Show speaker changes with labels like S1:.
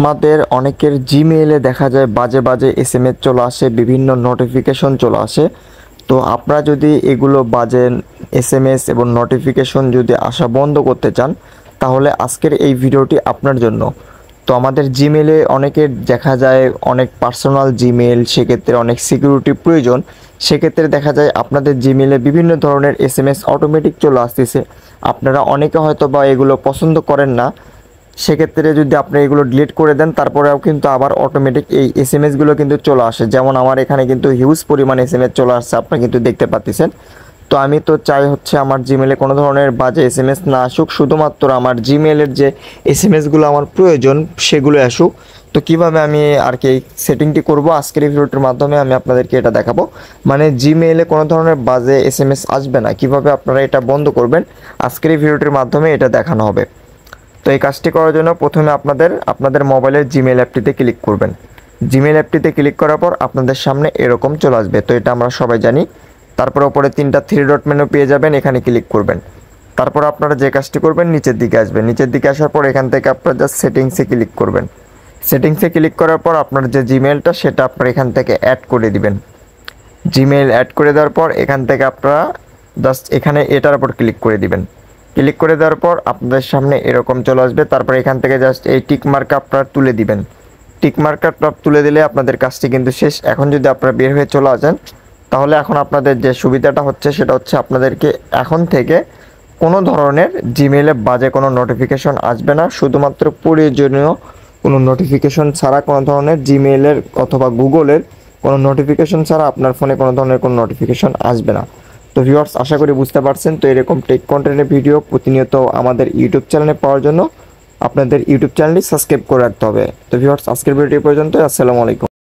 S1: আমাদের অনেকের জিমেইলে দেখা যায় বাজে বাজে এস এম এস চলে আসে বিভিন্ন নোটিফিকেশন চলে আসে তো আপনারা যদি এগুলো বাজে এস এম এস এবং নোটিফিকেশন যদি আসা বন্ধ করতে চান তাহলে আজকের এই ভিডিওটি আপনার জন্য তো আমাদের জিমেলে অনেকের দেখা যায় অনেক পার্সোনাল জিমেল সেক্ষেত্রে অনেক সিকিউরিটি প্রয়োজন সেক্ষেত্রে দেখা যায় আপনাদের জিমেলে বিভিন্ন ধরনের এস এম এস অটোমেটিক চলে আসতেছে আপনারা অনেকে হয়তো বা এগুলো পছন্দ করেন না সেক্ষেত্রে যদি আপনি এগুলো ডিলিট করে দেন তারপরেও কিন্তু আবার অটোমেটিক এই এস এম এসগুলো কিন্তু চলে আসে যেমন আমার এখানে কিন্তু হিউজ পরিমাণ এস এম এস চলে আসছে আপনি কিন্তু দেখতে পাচ্ছেন তো আমি তো চাই হচ্ছে আমার জিমেলে কোনো ধরনের বাজে এস এম এস না আসুক শুধুমাত্র আমার জিমেলের যে এস এম এসগুলো আমার প্রয়োজন সেগুলো আসুক তো কীভাবে আমি আর কি এই সেটিংটি করবো আজকের এই ভিডিওটির মাধ্যমে আমি আপনাদেরকে এটা দেখাবো মানে জিমেলে কোনো ধরনের বাজে এস এম এস আসবে না কিভাবে আপনারা এটা বন্ধ করবেন আজকের এই ভিডিওটির মাধ্যমে এটা দেখানো হবে তো এই কাজটি করার জন্য প্রথমে আপনাদের আপনাদের মোবাইলের জিমেল অ্যাপটিতে ক্লিক করবেন জিমেল অ্যাপটিতে ক্লিক করার পর আপনাদের সামনে এরকম চলে আসবে তো এটা আমরা সবাই জানি তারপর ওপরে তিনটা থ্রি ডট মেনু পেয়ে যাবেন এখানে ক্লিক করবেন তারপর আপনারা যে কাজটি করবেন নিচের দিকে আসবেন নিচের দিকে আসার পর এখান থেকে আপনারা জাস্ট সেটিংসে ক্লিক করবেন সেটিংসে ক্লিক করার পর আপনার যে জিমেলটা সেটা আপনারা এখান থেকে অ্যাড করে দিবেন জিমেল অ্যাড করে দেওয়ার পর এখান থেকে আপনারা জাস্ট এখানে এটার উপর ক্লিক করে দিবেন ক্লিক করে দেওয়ার পর আপনাদের সামনে এরকম চলে আসবে তারপর এখান থেকে জাস্ট এই টিক মার্ক আপনারা তুলে দিবেন টিক মার্কার টপ তুলে দিলে আপনাদের কাজটি কিন্তু শেষ এখন যদি আপনারা বের হয়ে চলে আসেন তাহলে এখন আপনাদের যে সুবিধাটা হচ্ছে সেটা হচ্ছে আপনাদেরকে এখন থেকে কোনো ধরনের জিমেলে বাজে কোনো নোটিফিকেশন আসবে না শুধুমাত্র প্রয়োজনীয় কোনো নোটিফিকেশন ছাড়া কোনো ধরনের জিমেলের অথবা গুগলের কোনো নোটিফিকেশন ছাড়া আপনার ফোনে কোনো ধরনের কোনো নোটিফিকেশন আসবে না তো ভিউয়ার্স আশা করি বুঝতে পারছেন তো এরকম টেক কন্টেন্টের ভিডিও প্রতিনিয়ত আমাদের ইউটিউব চ্যানেলে পাওয়ার জন্য আপনাদের ইউটিউব চ্যানেলটি সাবস্ক্রাইব করে রাখতে হবে তো ভিউয়ার্স আজকের ভিডিও পর্যন্ত আসসালামু আলাইকুম